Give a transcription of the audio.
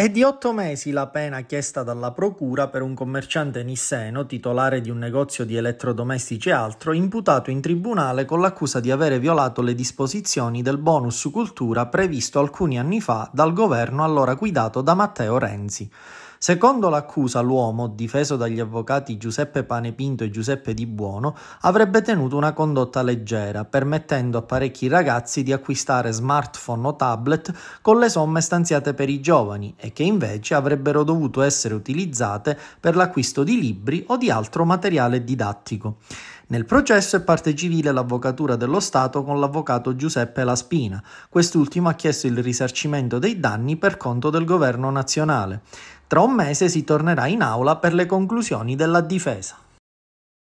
È di otto mesi la pena chiesta dalla Procura per un commerciante nisseno, titolare di un negozio di elettrodomestici e altro, imputato in tribunale con l'accusa di avere violato le disposizioni del bonus cultura previsto alcuni anni fa dal governo allora guidato da Matteo Renzi. Secondo l'accusa, l'uomo, difeso dagli avvocati Giuseppe Panepinto e Giuseppe Di Buono, avrebbe tenuto una condotta leggera, permettendo a parecchi ragazzi di acquistare smartphone o tablet con le somme stanziate per i giovani e che invece avrebbero dovuto essere utilizzate per l'acquisto di libri o di altro materiale didattico. Nel processo è parte civile l'avvocatura dello Stato con l'avvocato Giuseppe Laspina. Quest'ultimo ha chiesto il risarcimento dei danni per conto del governo nazionale. Tra un mese si tornerà in aula per le conclusioni della difesa.